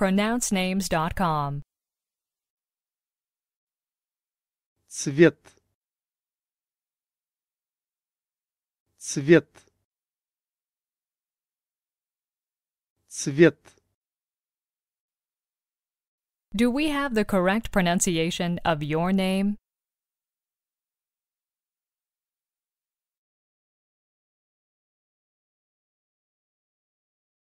pronouncenames.com. Цвет. Цвет. Цвет. Do we have the correct pronunciation of your name?